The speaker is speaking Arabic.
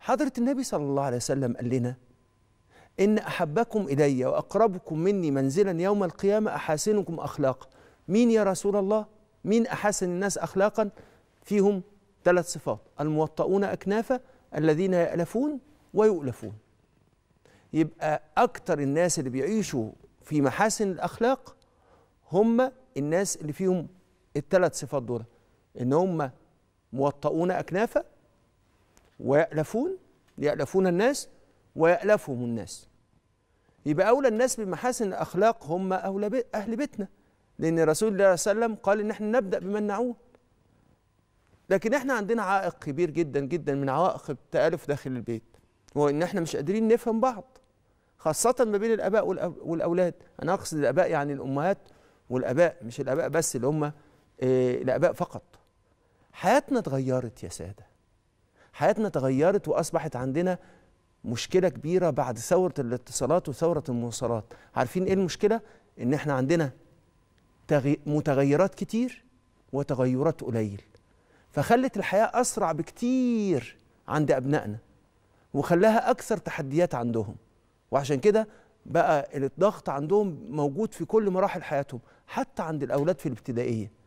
حضرة النبي صلى الله عليه وسلم قال لنا إن أحبكم إلي وأقربكم مني منزلا يوم القيامة أحاسنكم أخلاقا مين يا رسول الله مين أحسن الناس أخلاقا فيهم ثلاث صفات الموطؤون أكنافا الذين يألفون ويؤلفون يبقى أكتر الناس اللي بيعيشوا في محاسن الأخلاق هم الناس اللي فيهم الثلاث صفات دول إن هم موطؤون أكنافا ويألفون يألفون الناس ويألفهم الناس يبقى أولى الناس بمحاسن الأخلاق هم أولى بي أهل بيتنا لأن رسول الله صلى الله عليه وسلم قال إن احنا نبدأ بمن نعود لكن احنا عندنا عائق كبير جدا جدا من عوائق التآلف داخل البيت هو إن احنا مش قادرين نفهم بعض خاصة ما بين الآباء والأولاد أنا أقصد الآباء يعني الأمهات والآباء مش الآباء بس اللي هم آه، الآباء فقط حياتنا اتغيرت يا سادة حياتنا تغيرت واصبحت عندنا مشكله كبيره بعد ثوره الاتصالات وثوره المواصلات عارفين ايه المشكله ان احنا عندنا تغي... متغيرات كتير وتغيرات قليل فخلت الحياه اسرع بكتير عند ابنائنا وخلاها اكثر تحديات عندهم وعشان كده بقى الضغط عندهم موجود في كل مراحل حياتهم حتى عند الاولاد في الابتدائيه